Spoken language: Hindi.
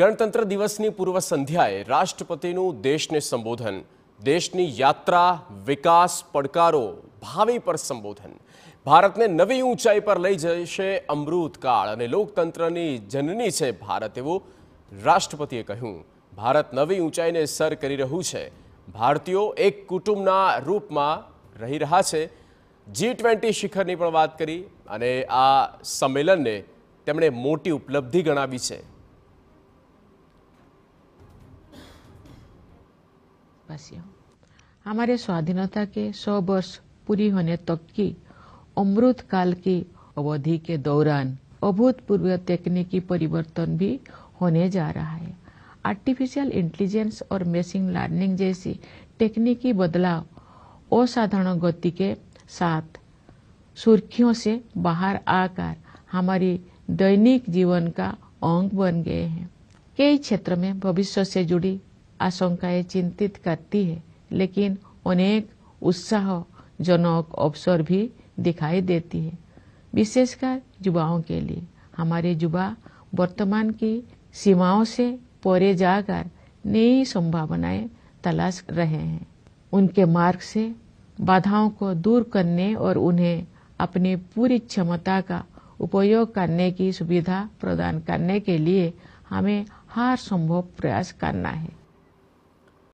ગણતંત્ર દિવસની પૂર્વ સંધ્યાએ રાષ્ટ્રપતિનું દેશને સંબોધન દેશની યાત્રા વિકાસ પડકારો ભાવિ પર સંબોધન ભારતને નવી ઊંચાઈ પર લઈ જશે અમૃતકાળ અને લોકતંત્રની જનની છે ભારત એવું રાષ્ટ્રપતિએ કહ્યું ભારત નવી ઊંચાઈને સર કરી રહ્યું છે ભારતીયો એક કુટુંબના રૂપમાં રહી રહ્યા છે જી ટ્વેન્ટી શિખરની પણ વાત કરી અને આ સંમેલનને તેમણે મોટી ઉપલબ્ધિ ગણાવી છે देशवासियों हमारे स्वाधीनता के सौ वर्ष पूरी होने तक की अमृत काल की अवधि के दौरान अभूतपूर्व तकनीकी परिवर्तन भी होने जा रहा है आर्टिफिशियल इंटेलिजेंस और मशीन लर्निंग जैसी तकनीकी बदलाव असाधारण गति के साथ सुर्खियों से बाहर आकर हमारी दैनिक जीवन का अंग बन गए हैं कई क्षेत्र में भविष्य से जुड़ी आशंकाएं चिंतित करती है लेकिन अनेक उत्साहजनक अवसर भी दिखाई देती है विशेषकर युवाओं के लिए हमारे युवा वर्तमान की सीमाओं से परे जाकर नई संभावनाएं तलाश रहे हैं उनके मार्ग से बाधाओं को दूर करने और उन्हें अपनी पूरी क्षमता का उपयोग करने की सुविधा प्रदान करने के लिए हमें हर संभव प्रयास करना है